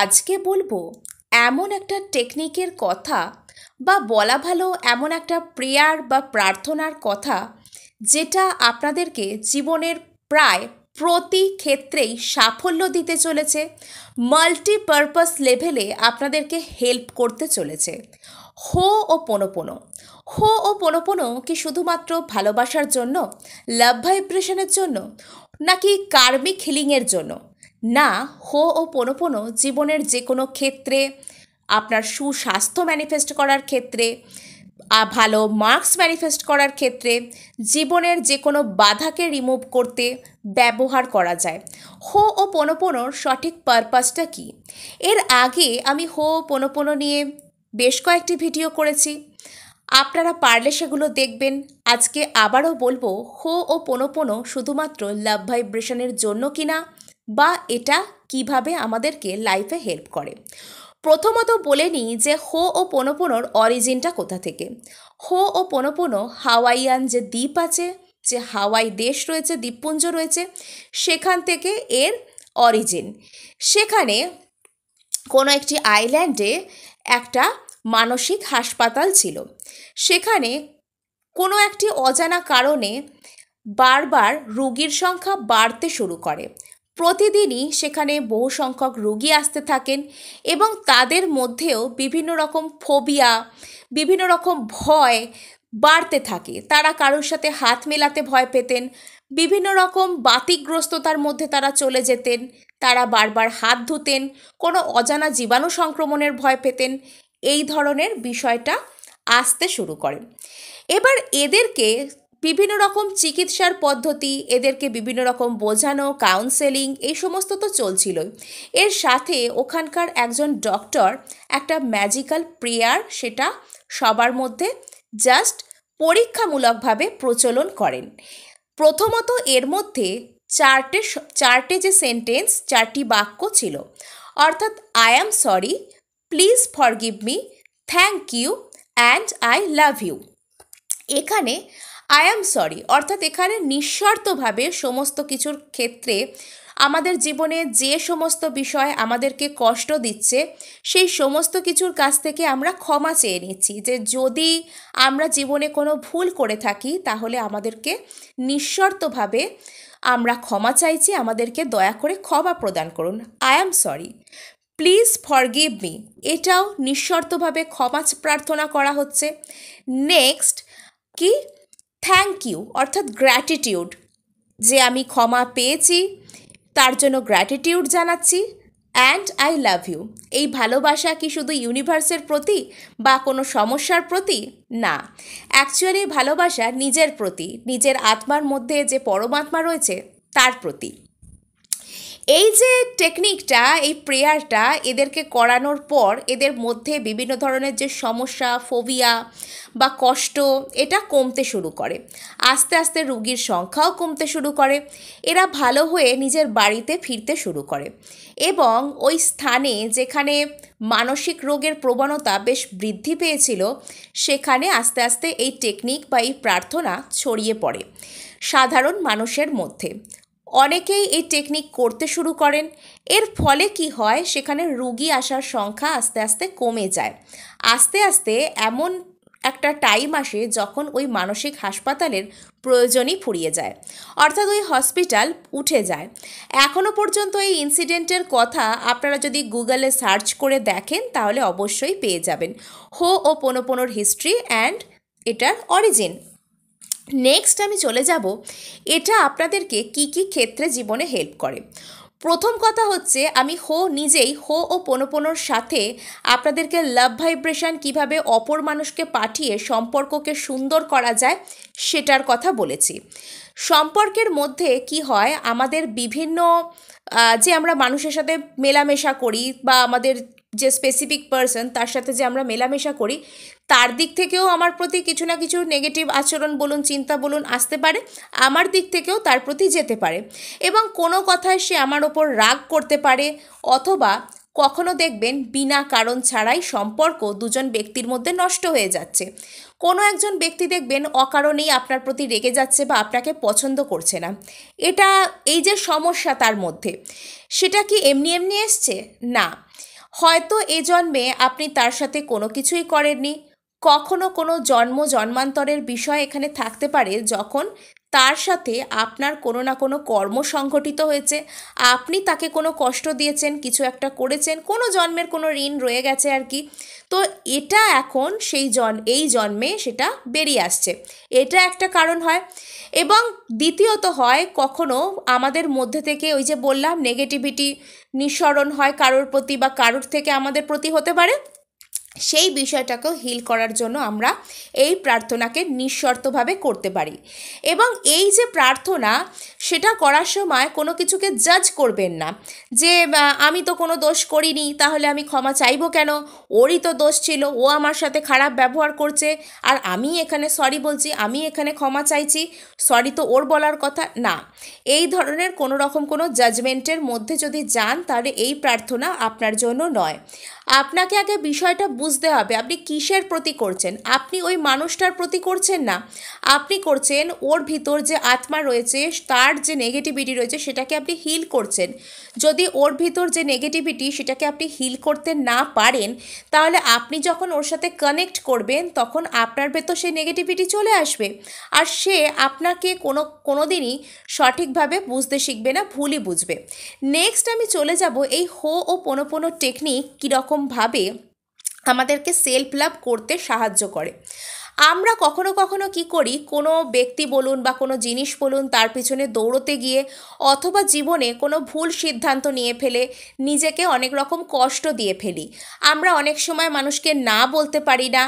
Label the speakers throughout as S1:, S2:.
S1: আজকে বলবো এমন একটা টেকনিকের কথা বা বলা ভালো এমন একটা প্রেয়ার বা প্রার্থনার কথা যেটা আপনাদেরকে জীবনের প্রায় প্রতি ক্ষেত্রেই সাফল্য দিতে চলেছে মাল্টিপারপাস লেভেলে আপনাদেরকে হেল্প করতে চলেছে হো ও পোনোপোনো হো ও পোনোপোনো কি শুধুমাত্র ভালোবাসার জন্য লাভ ভাইব্রেশনের জন্য নাকি কার্মিক হিলিংয়ের জন্য না হো ও পনোপনো জীবনের যে কোনো ক্ষেত্রে আপনার সুস্বাস্থ্য ম্যানিফেস্ট করার ক্ষেত্রে ভালো মার্কস ম্যানিফেস্ট করার ক্ষেত্রে জীবনের যে কোনো বাধাকে রিমুভ করতে ব্যবহার করা যায় হো ও পনোপনোর সঠিক পারপাসটা কি এর আগে আমি হো ও পোনোপোনো নিয়ে বেশ কয়েকটি ভিডিও করেছি আপনারা পারলে সেগুলো দেখবেন আজকে আবারও বলবো হো ও পনোপনো শুধুমাত্র লাভ ভাইব্রেশনের জন্য কিনা বা এটা কিভাবে আমাদেরকে লাইফে হেল্প করে প্রথমত বলে নিই যে হো ও পোনোপোনোর অরিজিনটা কোথা থেকে হো ও পোনোপোনো হাওয়াইয়ান যে দ্বীপ আছে যে হাওয়াই দেশ রয়েছে দ্বীপপুঞ্জ রয়েছে সেখান থেকে এর অরিজিন সেখানে কোনো একটি আইল্যান্ডে একটা মানসিক হাসপাতাল ছিল সেখানে কোনো একটি অজানা কারণে বারবার রুগীর সংখ্যা বাড়তে শুরু করে প্রতিদিনই সেখানে বহু সংখ্যক রোগী আসতে থাকেন এবং তাদের মধ্যেও বিভিন্ন রকম ফোবিয়া বিভিন্ন রকম ভয় বাড়তে থাকে তারা কারোর সাথে হাত মেলাতে ভয় পেতেন বিভিন্ন রকম বাতিগ্রস্ততার মধ্যে তারা চলে যেতেন তারা বারবার হাত ধুতেন কোনো অজানা জীবাণু সংক্রমণের ভয় পেতেন এই ধরনের বিষয়টা আসতে শুরু করেন এবার এদেরকে বিভিন্ন রকম চিকিৎসার পদ্ধতি এদেরকে বিভিন্ন রকম বোঝানো কাউন্সেলিং এই সমস্ত তো চলছিল এর সাথে ওখানকার একজন ডক্টর একটা ম্যাজিক্যাল প্রেয়ার সেটা সবার মধ্যে জাস্ট পরীক্ষামূলকভাবে প্রচলন করেন প্রথমত এর মধ্যে চারটে চারটে যে সেন্টেন্স চারটি বাক্য ছিল অর্থাৎ I am sorry please forgive me thank you and I love you এখানে আই অ্যাম সরি অর্থাৎ এখানে নিঃশর্তভাবে সমস্ত কিছুর ক্ষেত্রে আমাদের জীবনে যে সমস্ত বিষয় আমাদেরকে কষ্ট দিচ্ছে সেই সমস্ত কিছুর কাছ থেকে আমরা ক্ষমা চেয়ে নিচ্ছি যে যদি আমরা জীবনে কোনো ভুল করে থাকি তাহলে আমাদেরকে নিঃশর্তভাবে আমরা ক্ষমা চাইছি আমাদেরকে দয়া করে ক্ষমা প্রদান করুন I am sorry please forgive me এটাও নিঃশর্তভাবে ক্ষমা প্রার্থনা করা হচ্ছে নেক্সট কি থ্যাংক ইউ অর্থাৎ গ্র্যাটিটিউড যে আমি ক্ষমা পেয়েছি তার জন্য গ্র্যাটিটিউড জানাচ্ছি অ্যান্ড আই লাভ ইউ এই ভালোবাসা কি শুধু ইউনিভার্সের প্রতি বা কোনো সমস্যার প্রতি না অ্যাকচুয়ালি ভালোবাসা নিজের প্রতি নিজের আত্মার মধ্যে যে পরমাত্মা রয়েছে তার প্রতি এই যে টেকনিকটা এই প্রেয়ারটা এদেরকে করানোর পর এদের মধ্যে বিভিন্ন ধরনের যে সমস্যা ফোবিয়া বা কষ্ট এটা কমতে শুরু করে আস্তে আস্তে রুগীর সংখ্যাও কমতে শুরু করে এরা ভালো হয়ে নিজের বাড়িতে ফিরতে শুরু করে এবং ওই স্থানে যেখানে মানসিক রোগের প্রবণতা বেশ বৃদ্ধি পেয়েছিল সেখানে আস্তে আস্তে এই টেকনিক বা এই প্রার্থনা ছড়িয়ে পড়ে সাধারণ মানুষের মধ্যে অনেকেই এই টেকনিক করতে শুরু করেন এর ফলে কি হয় সেখানে রুগী আসার সংখ্যা আস্তে আস্তে কমে যায় আস্তে আস্তে এমন একটা টাইম আসে যখন ওই মানসিক হাসপাতালের প্রয়োজনই ফুরিয়ে যায় অর্থাৎ ওই হসপিটাল উঠে যায় এখনও পর্যন্ত এই ইনসিডেন্টের কথা আপনারা যদি গুগলে সার্চ করে দেখেন তাহলে অবশ্যই পেয়ে যাবেন হো ও পোনোপোনোর হিস্ট্রি অ্যান্ড এটার অরিজিন নেক্সট আমি চলে যাব এটা আপনাদেরকে কি কি ক্ষেত্রে জীবনে হেল্প করে প্রথম কথা হচ্ছে আমি হো নিজেই হো ও পোনোপোনোর সাথে আপনাদেরকে লাভ ভাইব্রেশন কিভাবে অপর মানুষকে পাঠিয়ে সম্পর্ককে সুন্দর করা যায় সেটার কথা বলেছি সম্পর্কের মধ্যে কি হয় আমাদের বিভিন্ন যে আমরা মানুষের সাথে মেলামেশা করি বা আমাদের যে স্পেসিফিক পার্সন তার সাথে যে আমরা মেলামেশা করি তার দিক থেকেও আমার প্রতি কিছু না কিছু নেগেটিভ আচরণ বলুন চিন্তা বলুন আসতে পারে আমার দিক থেকেও তার প্রতি যেতে পারে এবং কোনো কথায় সে আমার ওপর রাগ করতে পারে অথবা কখনো দেখবেন বিনা কারণ ছাড়াই সম্পর্ক দুজন ব্যক্তির মধ্যে নষ্ট হয়ে যাচ্ছে কোনো একজন ব্যক্তি দেখবেন অকারণেই আপনার প্রতি রেগে যাচ্ছে বা আপনাকে পছন্দ করছে না এটা এই যে সমস্যা তার মধ্যে সেটা কি এমনি এমনি এসছে না হয়তো এ জন্মে আপনি তার সাথে কোনো কিছুই করেননি কখনো কোনো জন্ম জন্মান্তরের বিষয় এখানে থাকতে পারে যখন তার সাথে আপনার কোনো না কোনো কর্ম সংঘটিত হয়েছে আপনি তাকে কোনো কষ্ট দিয়েছেন কিছু একটা করেছেন কোনো জন্মের কোনো ঋণ রয়ে গেছে আর কি তো এটা এখন সেই জন এই জন্মে সেটা বেরিয়ে আসছে এটা একটা কারণ হয় এবং দ্বিতীয়ত হয় কখনো আমাদের মধ্যে থেকে ওই যে বললাম নেগেটিভিটি নিঃসরণ হয় কারোর প্রতি বা কারোর থেকে আমাদের প্রতি হতে পারে সেই বিষয়টাকেও হিল করার জন্য আমরা এই প্রার্থনাকে নিঃশর্তভাবে করতে পারি এবং এই যে প্রার্থনা সেটা করার সময় কোনো কিছুকে জাজ করবেন না যে আমি তো কোনো দোষ করিনি তাহলে আমি ক্ষমা চাইবো কেন ওরই তো দোষ ছিল ও আমার সাথে খারাপ ব্যবহার করছে আর আমি এখানে সরি বলছি আমি এখানে ক্ষমা চাইছি সরি তো ওর বলার কথা না এই ধরনের কোনো রকম কোনো জাজমেন্টের মধ্যে যদি যান তাহলে এই প্রার্থনা আপনার জন্য নয় আপনাকে আগে বিষয়টা বুঝতে হবে আপনি কিসের প্রতি করছেন আপনি ওই মানুষটার প্রতি করছেন না আপনি করছেন ওর ভিতর যে আত্মা রয়েছে তার তার যে নেগেটিভিটি রয়েছে সেটাকে আপনি হিল করছেন যদি ওর ভিতর যে নেগেটিভিটি সেটাকে আপনি হিল করতে না পারেন তাহলে আপনি যখন ওর সাথে কানেক্ট করবেন তখন আপনার ভেতর সেই নেগেটিভিটি চলে আসবে আর সে আপনাকে কোনো কোনো দিনই সঠিকভাবে বুঝতে শিখবে না ভুলই বুঝবে নেক্সট আমি চলে যাব এই হো ও পোনো পোনো টেকনিক কীরকমভাবে আমাদেরকে সেলফ লাভ করতে সাহায্য করে আমরা কখনো কখনো কি করি কোনো ব্যক্তি বলুন বা কোনো জিনিস বলুন তার পিছনে দৌড়তে গিয়ে অথবা জীবনে কোনো ভুল সিদ্ধান্ত নিয়ে ফেলে নিজেকে অনেক রকম কষ্ট দিয়ে ফেলি আমরা অনেক সময় মানুষকে না বলতে পারি না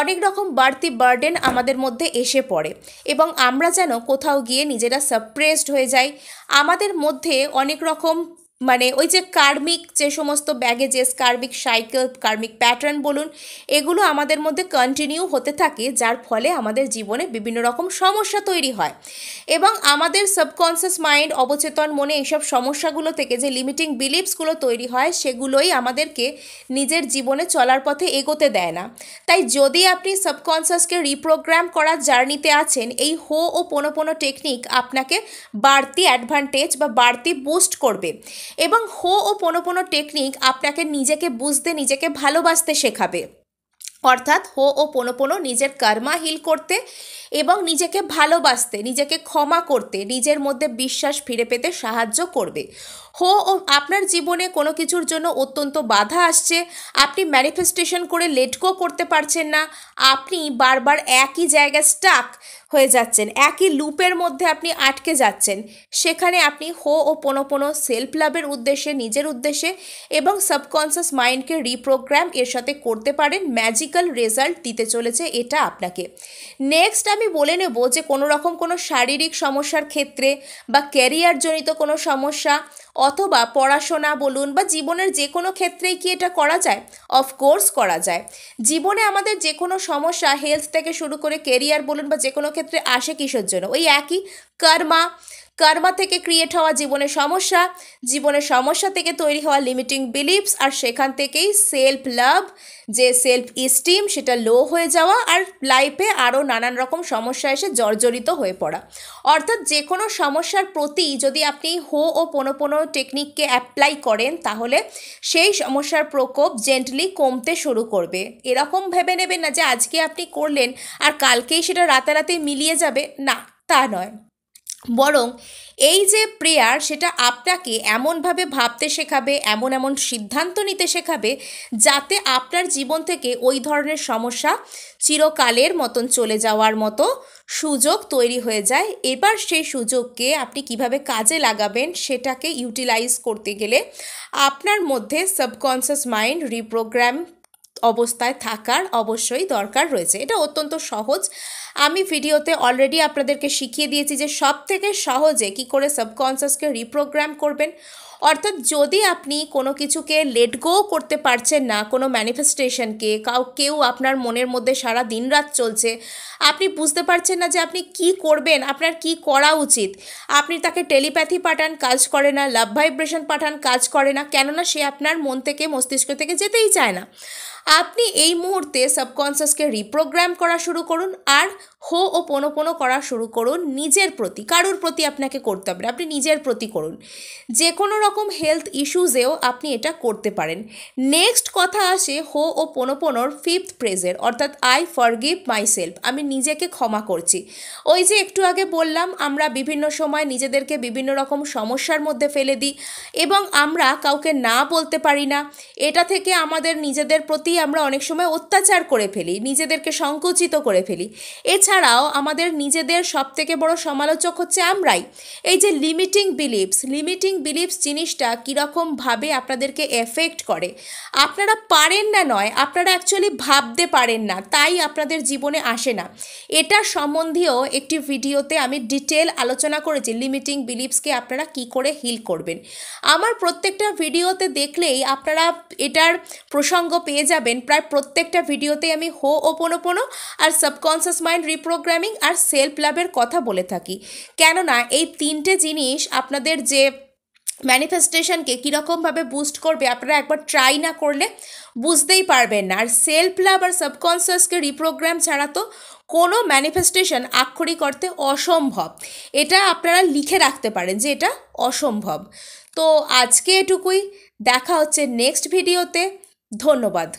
S1: অনেক রকম বাড়তি বার্ডেন আমাদের মধ্যে এসে পড়ে এবং আমরা যেন কোথাও গিয়ে নিজেরা সাপ্রেসড হয়ে যাই আমাদের মধ্যে অনেক রকম মানে ওই যে কার্মিক যে সমস্ত baggages karmic cycle karmic pattern বলুন এগুলো আমাদের মধ্যে কন্টিনিউ হতে থাকে যার ফলে আমাদের জীবনে বিভিন্ন রকম সমস্যা তৈরি হয় এবং আমাদের সাবকনসিয়াস মাইন্ড অবচেতন মনে এইসব সমস্যাগুলো থেকে যে লিমিটিং বিলিভসগুলো তৈরি হয় সেগুলোই আমাদেরকে নিজের জীবনে চলার পথে এগোতে দেয় না তাই যদি আপনি সাবকনসিয়াসকে রিপ্রোগ্রাম করার জার্নিতে আছেন এই হো ও পোনো পোনো টেকনিক আপনাকে বাড়তি অ্যাডভান্টেজ বা বাড়তি বুস্ট করবে এবং হো ও পোনোপোনো টেকনিক আপনাকে নিজেকে বুঝতে নিজেকে ভালোবাসতে শেখাবে অর্থাৎ হো ও পোনোপোনো নিজের কর্মা হিল করতে এবং নিজেকে ভালোবাসতে নিজেকে ক্ষমা করতে নিজের মধ্যে বিশ্বাস ফিরে পেতে সাহায্য করবে হো ও আপনার জীবনে কোনো কিছুর জন্য অত্যন্ত বাধা আসছে আপনি ম্যানিফেস্টেশন করে লেটকো করতে পারছেন না আপনি বারবার একই জায়গায় স্টাক হয়ে যাচ্ছেন একই লুপের মধ্যে আপনি আটকে যাচ্ছেন সেখানে আপনি হো ও পোনো সেলফ লাভের উদ্দেশ্যে নিজের উদ্দেশ্যে এবং সাবকনসিয়াস মাইন্ডকে রিপ্রোগ্রাম এর সাথে করতে পারেন ম্যাজিক্যাল রেজাল্ট দিতে চলেছে এটা আপনাকে নেক্সট আমি বলে নেব যে কোনো রকম কোনো শারীরিক সমস্যার ক্ষেত্রে বা ক্যারিয়ারজনিত কোনো সমস্যা অথবা পড়াশোনা বলুন বা জীবনের যে কোনো ক্ষেত্রেই কি এটা করা যায় অফকোর্স করা যায় জীবনে আমাদের যে কোনো সমস্যা হেলথ থেকে শুরু করে কেরিয়ার বলুন বা যে কোনো ক্ষেত্রে আসে কিসের জন্য ওই একই কর্মা কর্মা থেকে ক্রিয়েট হওয়া জীবনের সমস্যা জীবনের সমস্যা থেকে তৈরি হওয়া লিমিটিং বিলিভস আর সেখান থেকেই সেলফ লাভ যে সেলফ স্টিম সেটা লো হয়ে যাওয়া আর লাইফে আরও নানান রকম সমস্যা এসে জর্জরিত হয়ে পড়া অর্থাৎ যে কোনো সমস্যার প্রতি যদি আপনি হো ও পোনোপোনো টেকনিককে অ্যাপ্লাই করেন তাহলে সেই সমস্যার প্রকোপ জেন্টলি কমতে শুরু করবে এরকম ভেবে নেবেন না যে আজকে আপনি করলেন আর কালকেই সেটা রাতারাতি মিলিয়ে যাবে না তা নয় বরং এই যে প্রেয়ার সেটা আপনাকে এমনভাবে ভাবতে শেখাবে এমন এমন সিদ্ধান্ত নিতে শেখাবে যাতে আপনার জীবন থেকে ওই ধরনের সমস্যা চিরকালের মতন চলে যাওয়ার মতো সুযোগ তৈরি হয়ে যায় এবার সেই সুযোগকে আপনি কিভাবে কাজে লাগাবেন সেটাকে ইউটিলাইজ করতে গেলে আপনার মধ্যে সাবকনসিয়াস মাইন্ড রিপ্রোগ্রাম অবস্থায় থাকার অবশ্যই দরকার রয়েছে এটা অত্যন্ত সহজ আমি ভিডিওতে অলরেডি আপনাদেরকে শিখিয়ে দিয়েছি যে সব থেকে সহজে কি করে সাবকনসিয়াসকে রিপ্রোগ্রাম করবেন অর্থাৎ যদি আপনি কোনো কিছুকে লেট গো করতে পারছেন না কোনো ম্যানিফেস্টেশনকে কাউ কেউ আপনার মনের মধ্যে সারা দিন রাত চলছে আপনি বুঝতে পারছেন না যে আপনি কি করবেন আপনার কি করা উচিত আপনি তাকে টেলিপ্যাথি পাঠান কাজ করে না লাভ ভাইব্রেশন পাঠান কাজ করে না কেননা সে আপনার মন থেকে মস্তিষ্ক থেকে যেতেই চায় না আপনি এই মুহূর্তে সাবকনসিয়াসকে রিপ্রোগ্রাম করা শুরু করুন আর হো ও পোনোপোনো করা শুরু করুন নিজের প্রতি কারোর প্রতি আপনাকে করতে হবে না আপনি নিজের প্রতি করুন যে কোনো রকম হেলথ ইস্যুজেও আপনি এটা করতে পারেন নেক্সট কথা আসে হো ও পোনোপোনোর ফিফথ প্রেজের অর্থাৎ আই ফরগিভ মাই সেলফ আমি নিজেকে ক্ষমা করছি ওই যে একটু আগে বললাম আমরা বিভিন্ন সময় নিজেদেরকে বিভিন্ন রকম সমস্যার মধ্যে ফেলে দিই এবং আমরা কাউকে না বলতে পারি না এটা থেকে আমাদের নিজেদের প্রতি আমরা অনেক সময় অত্যাচার করে ফেলি নিজেদেরকে সংকুচিত করে ফেলি এছাড়াও আমাদের নিজেদের সবথেকে বড় সমালোচক হচ্ছে আমরাই এই যে লিমিটিং বিলিভস লিমিটিং বিলিভস জিনিসটা কীরকমভাবে আপনাদেরকে এফেক্ট করে আপনারা পারেন না নয় আপনারা অ্যাকচুয়ালি ভাবতে পারেন না তাই আপনাদের জীবনে আসে না এটা সম্বন্ধীয় একটি ভিডিওতে আমি ডিটেল আলোচনা করেছি লিমিটিং বিলিভসকে আপনারা কি করে হিল করবেন আমার প্রত্যেকটা ভিডিওতে দেখলেই আপনারা এটার প্রসঙ্গ পেয়ে যাবেন যাবেন প্রায় প্রত্যেকটা ভিডিওতে আমি হো ওপনোপনো আর সাবকনসিয়াস মাইন্ড রিপ্রোগ্রামিং আর সেলফ লাভের কথা বলে থাকি কেননা এই তিনটে জিনিস আপনাদের যে ম্যানিফেস্টেশনকে কীরকমভাবে বুস্ট করবে আপনারা একবার ট্রাই না করলে বুঝতেই পারবেন না আর সেলফ লাভ আর সাবকনসিয়াসকে রিপ্রোগ্রাম ছাড়া তো কোনো ম্যানিফেস্টেশন আক্ষরিক করতে অসম্ভব এটা আপনারা লিখে রাখতে পারেন যে এটা অসম্ভব তো আজকে এটুকুই দেখা হচ্ছে নেক্সট ভিডিওতে ধন্যবাদ